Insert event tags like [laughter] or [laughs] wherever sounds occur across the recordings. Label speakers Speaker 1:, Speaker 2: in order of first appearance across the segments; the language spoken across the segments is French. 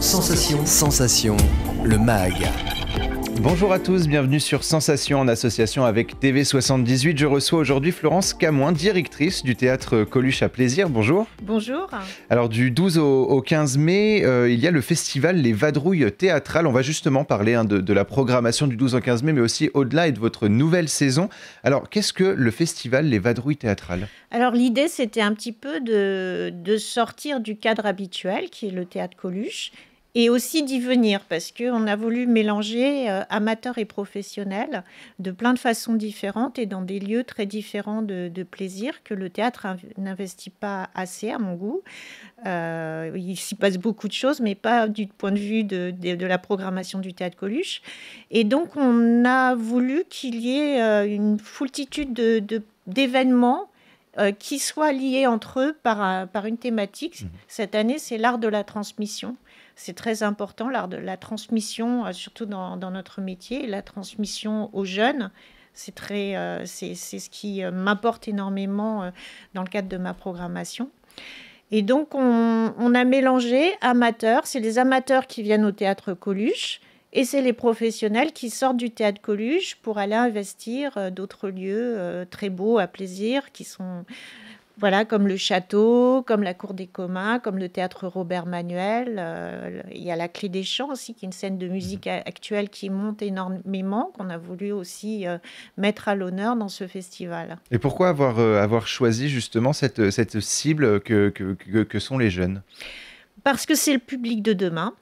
Speaker 1: Sensation. Sensation, le MAG. Bonjour à tous, bienvenue sur Sensation en association avec TV78. Je reçois aujourd'hui Florence Camoin, directrice du théâtre Coluche à Plaisir. Bonjour. Bonjour. Alors du 12 au, 15 mai, euh, il y a le festival Les Vadrouilles théâtrales. On va justement parler hein, de, la programmation du 12 au 15 mai, mais aussi au-delà et de votre nouvelle saison. Alors qu'est-ce que le festival Les Vadrouilles théâtrales
Speaker 2: Alors l'idée c'était un petit peu de, de sortir du cadre habituel qui est le théâtre Coluche et aussi d'y venir parce qu'on a voulu mélanger euh, amateurs et professionnels de plein de façons différentes et dans des lieux très différents de, plaisir que le théâtre n'investit pas assez à mon goût. Euh, il s'y passe beaucoup de choses, mais pas du point de vue de, la programmation du théâtre Coluche. Et donc on a voulu qu'il y ait euh, une foultitude d'événements qui soient liés entre eux par une thématique. Mmh. Cette année, c'est l'art de la transmission. C'est très important, l'art de la transmission, euh, surtout dans, dans, notre métier, la transmission aux jeunes. C'est très, euh, c'est ce qui euh, m'importe énormément dans le cadre de ma programmation. Et donc, on, on a mélangé amateurs. C'est les amateurs qui viennent au théâtre Coluche. Et c'est les professionnels qui sortent du théâtre Coluche pour aller investir d'autres lieux très beaux à plaisir, qui sont voilà, comme le château, comme la cour des communs, comme le théâtre Robert Manuel. Euh, il y a la clé des champs aussi, qui est une scène de musique mhm. actuelle qui monte énormément, qu'on a voulu aussi euh, mettre à l'honneur dans ce festival. Et
Speaker 1: pourquoi avoir, euh, avoir choisi justement cette, cette cible que, que, sont les jeunes
Speaker 2: Parce que c'est le public de demain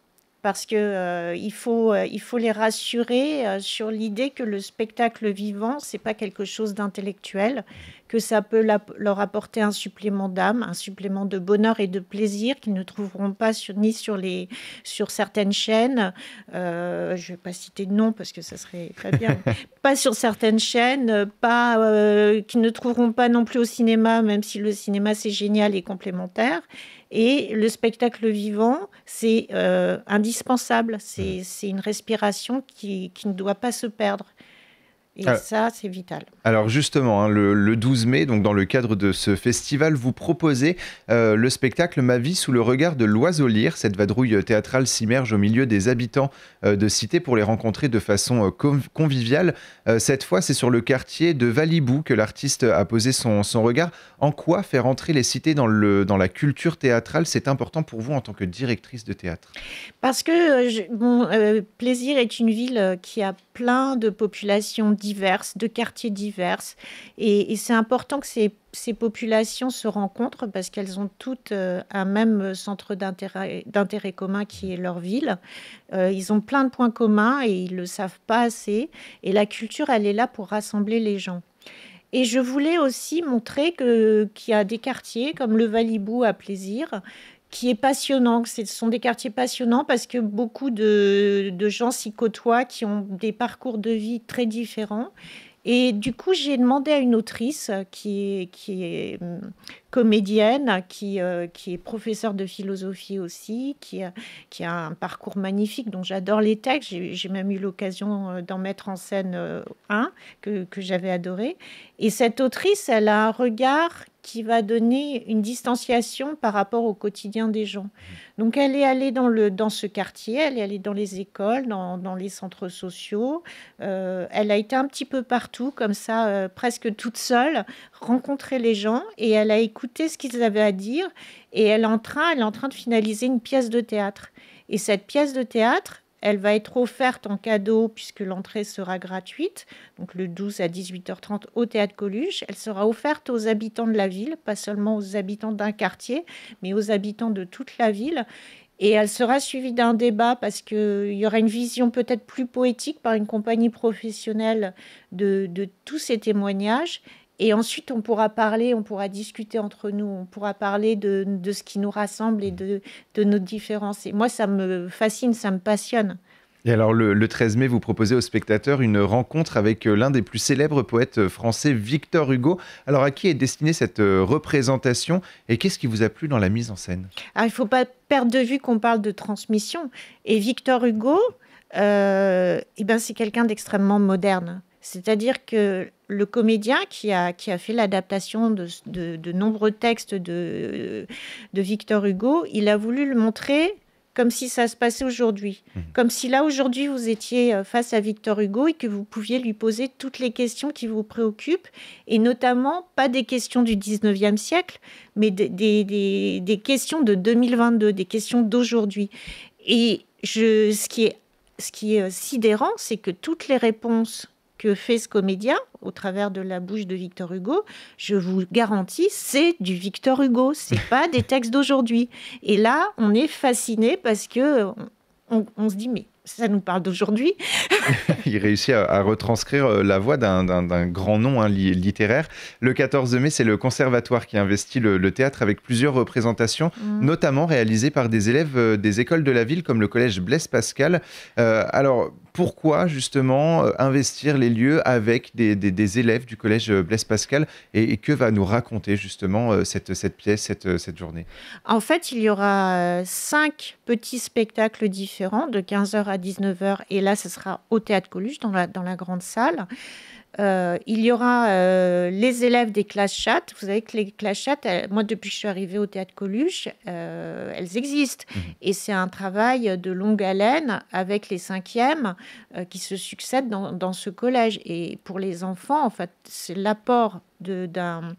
Speaker 2: parce que il, faut, il faut les rassurer sur l'idée que le spectacle vivant c'est pas quelque chose d'intellectuel que ça peut leur apporter un supplément d'âme, un supplément de bonheur et de plaisir qu'ils ne trouveront pas sur, ni sur, les, sur certaines chaînes. Euh, je ne vais pas citer de nom parce que ça serait très bien. [laughs] pas sur certaines chaînes, pas euh, qu'ils ne trouveront pas non plus au cinéma, même si le cinéma c'est génial et complémentaire. Et le spectacle vivant, c'est euh, indispensable. C'est une respiration qui, qui ne doit pas se perdre. Et ça, c'est vital.
Speaker 1: Alors justement, hein, le, 12 mai, donc dans le cadre de ce festival, vous proposez euh, le spectacle Ma vie sous le regard de l'oiseau lire ». Cette vadrouille théâtrale s'immerge au milieu des habitants euh, de Cité pour les rencontrer de façon euh, conviviale. cette fois, c'est sur le quartier de Valibou que l'artiste a posé son, son, regard. En quoi faire entrer les cités dans, le, dans la culture théâtrale, c'est important pour vous en tant que directrice de théâtre
Speaker 2: Parce que mon plaisir est une ville qui a plein de populations diverses, de quartiers diverses. Et, c'est important que ces, populations se rencontrent parce qu'elles ont toutes euh, un même centre d'intérêt commun qui est leur ville. Euh, ils ont plein de points communs et ils ne le savent pas assez. Et la culture, elle est là pour rassembler les gens. Et je voulais aussi montrer qu'il y a des quartiers comme le Valibou à Plaisir qui est passionnant. Ce sont des quartiers passionnants parce que beaucoup de, gens s'y côtoient, qui ont des parcours de vie très différents. Et du coup, j'ai demandé à une autrice qui est, qui est hum, comédienne, qui, euh, qui est professeure de philosophie aussi, qui a, qui a un parcours magnifique, dont j'adore les textes. J'ai même eu l'occasion euh, d'en mettre en scène euh, un que, que j'avais adoré. Et cette autrice, elle a un regard qui va donner une distanciation par rapport au quotidien des gens. Mmh. Donc elle est allée dans, le, dans ce quartier, elle est allée dans les écoles, dans, les centres sociaux, euh, elle a été un petit peu partout, comme ça, euh, presque toute seule, rencontrer les gens et elle a écouté ce qu'ils avaient à dire et elle en train, elle est en train de finaliser une pièce de théâtre. Et cette pièce de théâtre, elle va être offerte en cadeau puisque l'entrée sera gratuite, donc le 12 à 18h30 au Théâtre Coluche. Elle sera offerte aux habitants de la ville, pas seulement aux habitants d'un quartier, mais aux habitants de toute la ville. Et elle sera suivie d'un débat parce qu'il y aura une vision peut-être plus poétique par une compagnie professionnelle de, de tous ces témoignages et ensuite, on pourra parler, on pourra discuter entre nous, on pourra parler de, de ce qui nous rassemble et mmh. de, de, nos différences. Et moi, ça me fascine, ça me passionne.
Speaker 1: Et alors, le, 13 mai, vous proposez aux spectateurs une rencontre avec euh, l'un des plus célèbres poètes euh, français, Victor Hugo. Alors, à qui est destinée cette euh, représentation et qu'est-ce qui vous a plu dans la mise en scène
Speaker 2: Alors, il ne faut pas perdre de vue qu'on parle de transmission. Et Victor Hugo, eh ben, c'est quelqu'un d'extrêmement moderne. C'est-à-dire que le comédien qui a, qui a fait l'adaptation de, nombreux textes de, de Victor Hugo, il a voulu le montrer comme si ça se passait aujourd'hui. Mmh. Comme si là, aujourd'hui, vous étiez euh, face à Victor Hugo et que vous pouviez lui poser toutes les questions qui vous préoccupent, et notamment pas des questions du 19e siècle, mais des, questions de 2022, des questions d'aujourd'hui. Et je, ce, qui est, ce qui est euh, sidérant, c'est que toutes les réponses fait ce comédien au travers de la bouche de Victor Hugo, je vous garantis, c'est du Victor Hugo, c'est [laughs] pas des textes d'aujourd'hui. Et là, on est fasciné parce que on, se dit mais ça nous parle d'aujourd'hui. [laughs]
Speaker 1: il réussit à, retranscrire euh, la voix d'un grand nom hein, littéraire. Le 14 mai, c'est le conservatoire qui investit le, théâtre avec plusieurs représentations, mm. notamment réalisées par des élèves euh, des écoles de la ville comme le collège Blaise Pascal. Euh, alors, pourquoi justement euh, investir les lieux avec des, élèves du collège euh, Blaise Pascal et, que va nous raconter justement euh, cette, pièce, cette, journée
Speaker 2: En fait, il y aura cinq petits spectacles différents de 15h à 19h et là, ce sera au Théâtre Coluche dans la grande salle. Euh, il y aura euh, les élèves des classes chat. Vous savez que les classes chat, moi, depuis que je suis arrivée au théâtre Coluche, euh, elles existent. Mhm. Et c'est un travail de longue haleine avec les cinquièmes qui se succèdent dans, dans, ce collège. Et pour les enfants, en fait, c'est l'apport d'un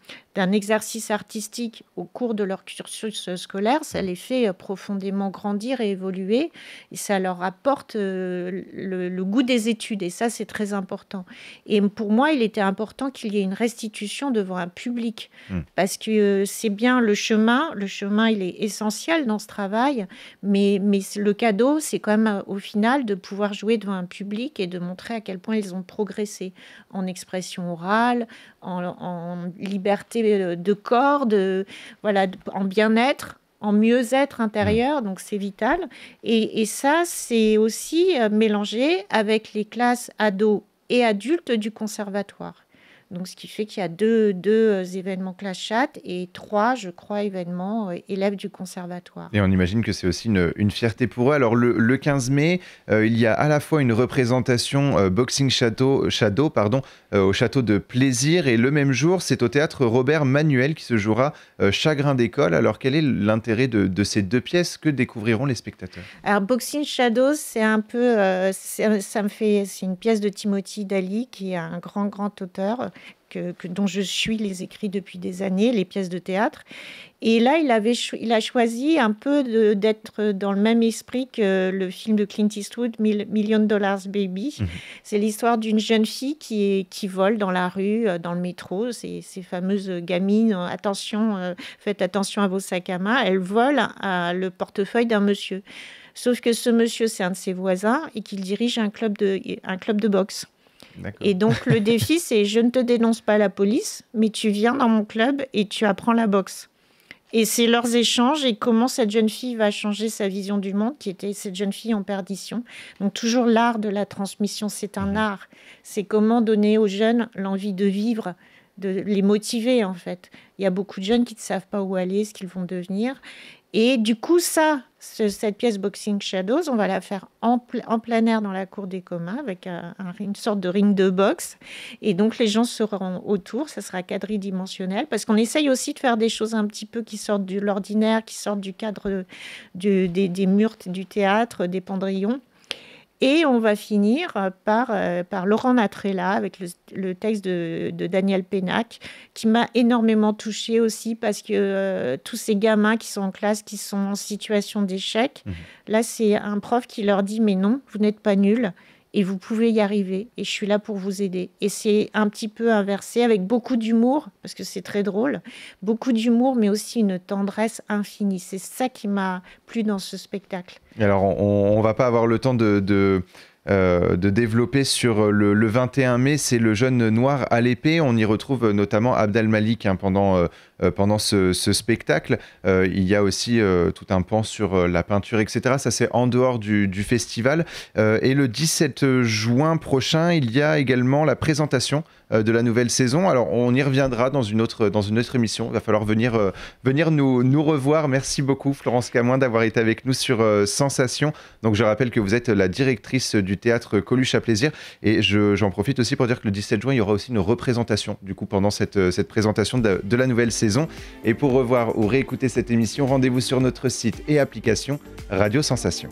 Speaker 2: exercice artistique au cours de leur cursus scolaire, ça les fait euh, profondément grandir et évoluer, et ça leur apporte euh, le, goût des études, et ça c'est très important. Et pour moi, il était important qu'il y ait une restitution devant un public, hmm. parce que euh, c'est bien le chemin, le chemin il est essentiel dans ce travail, mais, mais le cadeau, c'est quand même au final de pouvoir jouer devant un public et de montrer à quel point ils ont progressé en expression orale, en en liberté euh, de corps, de, voilà, en bien-être en mieux-être intérieur, mm. donc c'est vital. Et, et ça, c'est aussi euh, mélangé avec les classes ados et adultes du conservatoire. Donc, ce qui fait qu'il y a deux, deux euh, événements Clashat et trois, je crois, événements euh, élèves du conservatoire.
Speaker 1: Et on imagine que c'est aussi une, fierté pour eux. Alors, le, 15 mai, euh, il y a à la fois une représentation Boxing Shadow, pardon, au château de Plaisir et le même jour, c'est au théâtre Robert Manuel qui se jouera Chagrin d'école. Alors, quel est l'intérêt de, ces deux pièces Que découvriront les spectateurs
Speaker 2: Alors, Boxing Shadow, c'est un peu. ça me fait. C'est une pièce de Timothy Daly qui est un grand, grand auteur que, dont je suis les écrits depuis des années, les pièces de théâtre. Et là, il, avait il a choisi un peu d'être dans le même esprit que le film de Clint Eastwood, Million Dollars Baby. Mhm. C'est l'histoire d'une jeune fille qui, qui vole dans la rue, euh, dans le métro. Ces, ces fameuses gamines, euh, attention, euh, faites attention à vos sacs à main. Elle vole le portefeuille d'un monsieur. Sauf que ce monsieur, c'est un de ses voisins et qu'il dirige un club de, un club de boxe. Et donc le défi, c'est je ne te dénonce pas la police, mais tu viens dans mon club et tu apprends la boxe. Et c'est leurs échanges et comment cette jeune fille va changer sa vision du monde, qui était cette jeune fille en perdition. Donc toujours l'art de la transmission, c'est un mmh. art. C'est comment donner aux jeunes l'envie de vivre, de les motiver en fait. Il y a beaucoup de jeunes qui ne savent pas où aller, ce qu'ils vont devenir. Et du coup, ça, cette pièce Boxing Shadows, on va la faire en, plein air dans la cour des communs avec euh, une sorte de ring de boxe. Et donc les gens seront autour, ça sera quadridimensionnel parce qu'on essaye aussi de faire des choses un petit peu qui sortent de l'ordinaire, qui sortent du cadre euh, des, des murs du théâtre, des pendrillons. Et on va finir par, euh, Laurent Natrella avec le, texte de, Daniel Pénac, qui m'a énormément touchée aussi parce que euh, tous ces gamins qui sont en classe, qui sont en situation d'échec, mhm. là c'est un prof qui leur dit mais non, vous n'êtes pas nuls, et vous pouvez y arriver et je suis là pour vous aider. Et c'est un petit peu inversé avec beaucoup d'humour, parce que c'est très drôle, beaucoup d'humour, mais aussi une tendresse infinie. C'est ça qui m'a plu dans ce spectacle.
Speaker 1: Alors, on ne va pas avoir le temps de... de euh, de développer sur le, 21 mai, c'est le jeune noir à l'épée. On y retrouve notamment Abdel Malik hein, pendant, euh, euh, pendant ce, spectacle. il y a aussi tout un pan sur la peinture, etc. Ça, c'est en dehors du festival. et le 17 juin prochain, il y a également la présentation euh, de la nouvelle saison. Alors on y reviendra dans une autre, dans une autre émission. Il va falloir venir, euh, venir nous, nous revoir. Merci beaucoup Florence Camoin d'avoir été avec nous sur euh, Sensation. Donc je rappelle que vous êtes la directrice du théâtre Coluche à plaisir. Et j'en profite aussi pour dire que le 17 juin, il y aura aussi une représentation du coup pendant cette, cette présentation de, de la nouvelle saison. Et pour revoir ou réécouter cette émission, rendez-vous sur notre site et application Radio Sensation.